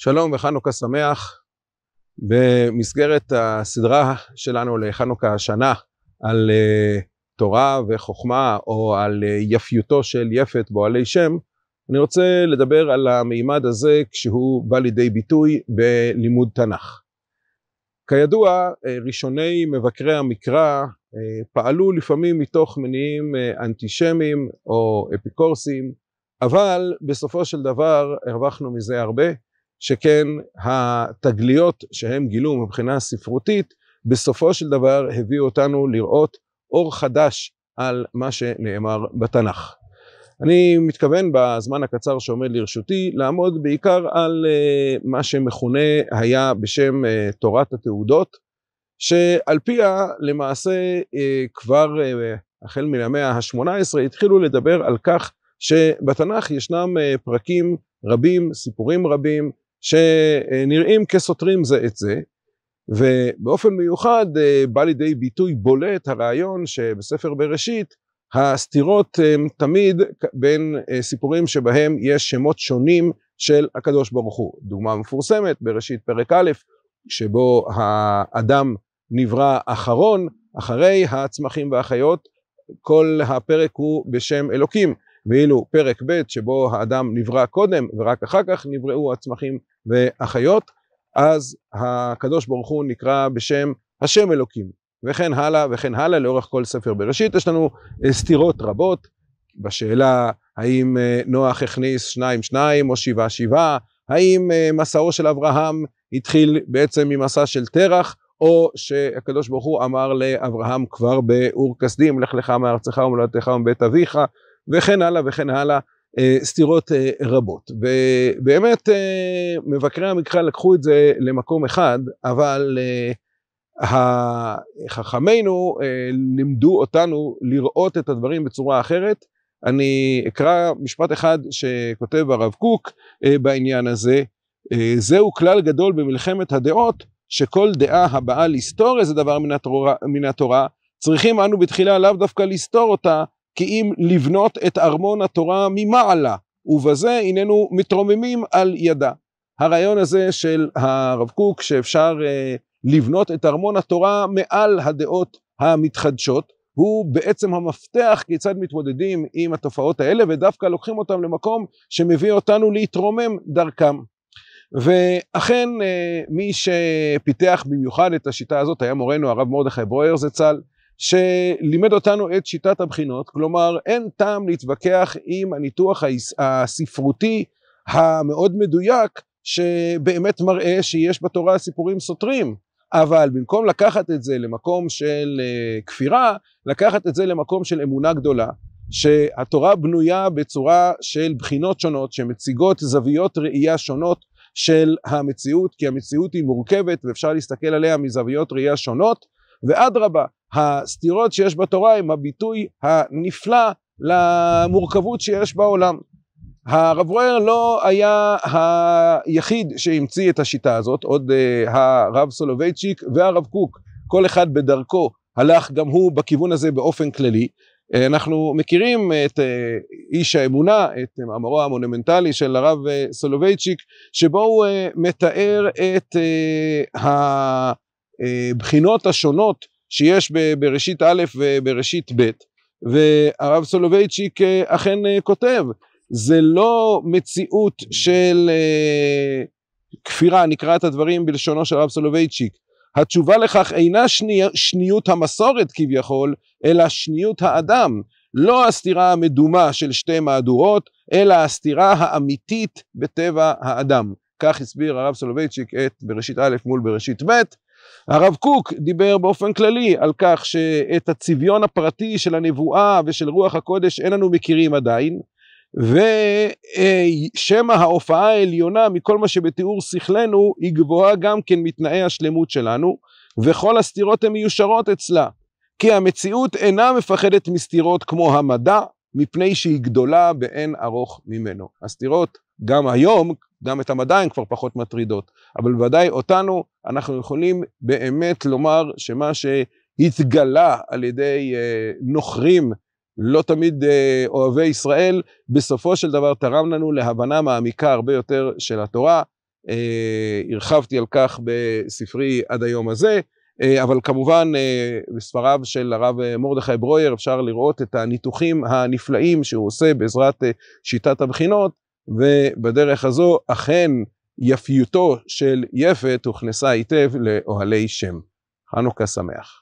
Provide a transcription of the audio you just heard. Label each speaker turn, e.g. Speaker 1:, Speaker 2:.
Speaker 1: שלום וחנוכה שמח. במסגרת הסדרה שלנו לחנוכה השנה על uh, תורה וחוכמה או על uh, יפיותו של יפת בועלי שם, אני רוצה לדבר על המימד הזה כשהוא בא לידי ביטוי בלימוד תנ"ך. כידוע, אה, ראשוני מבקרי המקרא פעלו לפעמים מתוך מניעים אנטישמיים או אפיקורסיים, אבל בסופו של דבר הרווחנו מזה הרבה. שכן התגליות שהם גילו מבחינה ספרותית, בסופו של דבר הביאו אותנו לראות אור חדש על מה שנאמר בתנ"ך. אני מתכוון בזמן הקצר שעומד לרשותי לעמוד בעיקר על אה, מה שמכונה היה בשם אה, תורת התעודות, שעל פיה למעשה אה, כבר החל מן המאה ה-18 התחילו לדבר על כך שבתנ"ך ישנם פרקים רבים, סיפורים רבים, שנראים כסותרים זה את זה, ובאופן מיוחד אה, בא לידי ביטוי בולט הרעיון שבספר בראשית הסתירות הם אה, תמיד בין אה, סיפורים שבהם יש שמות שונים של הקדוש ברוך הוא. דוגמה מפורסמת בראשית פרק א', שבו האדם נברא אחרון, אחרי הצמחים והחיות, כל הפרק הוא בשם אלוקים. ואילו פרק ב' שבו האדם נברא קודם ורק אחר כך נבראו הצמחים והחיות, אז הקדוש ברוך הוא נקרא בשם השם אלוקים, וכן הלאה וכן הלאה לאורך כל ספר בראשית. יש לנו אה, סתירות רבות בשאלה האם אה, נוח הכניס שניים שניים או שבעה שבעה, האם אה, מסעו של אברהם התחיל בעצם ממסע של תרח, או שהקדוש ברוך הוא אמר לאברהם כבר באור כסדים, לך לך מארצך ומולדתך ומבית אביך, וכן הלאה וכן הלאה, אה, סתירות אה, רבות. ובאמת אה, מבקרי המקרא לקחו את זה למקום אחד, אבל אה, חכמינו אה, לימדו אותנו לראות את הדברים בצורה אחרת. אני אקרא משפט אחד שכותב הרב קוק אה, בעניין הזה, אה, זהו כלל גדול במלחמת הדעות, שכל דעה הבאה לסתור איזה דבר מן התורה, מן התורה צריכים אנו בתחילה לאו דווקא לסתור אותה, כי אם לבנות את ארמון התורה ממעלה, ובזה הננו מתרוממים על ידה. הרעיון הזה של הרב קוק שאפשר אה, לבנות את ארמון התורה מעל הדעות המתחדשות, הוא בעצם המפתח כיצד מתמודדים עם התופעות האלה, ודווקא לוקחים אותם למקום שמביא אותנו להתרומם דרכם. ואכן אה, מי שפיתח במיוחד את השיטה הזאת היה מורנו הרב מרדכי ברויר זצ"ל, שלימד אותנו את שיטת הבחינות, כלומר אין טעם להתווכח עם הניתוח הספרותי המאוד מדויק שבאמת מראה שיש בתורה סיפורים סותרים, אבל במקום לקחת את זה למקום של אה, כפירה, לקחת את זה למקום של אמונה גדולה, שהתורה בנויה בצורה של בחינות שונות שמציגות זוויות ראייה שונות של המציאות, כי המציאות היא מורכבת ואפשר להסתכל עליה מזוויות ראייה שונות, ואדרבה, הסתירות שיש בתורה הם הביטוי הנפלא למורכבות שיש בעולם. הרב רויר לא היה היחיד שהמציא את השיטה הזאת, עוד אה, הרב סולובייצ'יק והרב קוק, כל אחד בדרכו הלך גם הוא בכיוון הזה באופן כללי. אה, אנחנו מכירים את אה, איש האמונה, את מאמרו המונומנטלי של הרב סולובייצ'יק, שבו הוא מתאר את הבחינות השונות שיש בראשית א' ובראשית ב', והרב סולובייצ'יק אה, אכן אה, כותב, זה לא מציאות של אה, כפירה, נקרא את הדברים בלשונו של הרב סולובייצ'יק. התשובה לכך אינה שני, שניות המסורת כביכול, אלא שניות האדם. לא הסתירה המדומה של שתי מהדורות, אלא הסתירה האמיתית בטבע האדם. כך הסביר הרב סולובייצ'יק את בראשית א' מול בראשית ב', הרב קוק דיבר באופן כללי על כך שאת הצביון הפרטי של הנבואה ושל רוח הקודש אין אנו מכירים עדיין, ושמא ההופעה העליונה מכל מה שבתיאור שכלנו היא גבוהה גם כן מתנאי השלמות שלנו, וכל הסתירות הן מיושרות אצלה. כי המציאות אינה מפחדת מסתירות כמו המדע, מפני שהיא גדולה באין ארוך ממנו. הסתירות, גם היום, גם את המדע הן כבר פחות מטרידות, אבל בוודאי אותנו, אנחנו יכולים באמת לומר שמה שהתגלה על ידי אה, נוכרים, לא תמיד אה, אוהבי ישראל, בסופו של דבר תרם לנו להבנה מעמיקה הרבה יותר של התורה. אה, הרחבתי על כך בספרי עד היום הזה. אה, אבל כמובן אה, בספריו של הרב אה, מרדכי ברויר אפשר לראות את הניתוחים הנפלאים שהוא עושה בעזרת שיטת הבחינות, ובדרך הזו אכן יפיותו של יפת הוכנסה היטב לאוהלי שם. חנוכה שמח.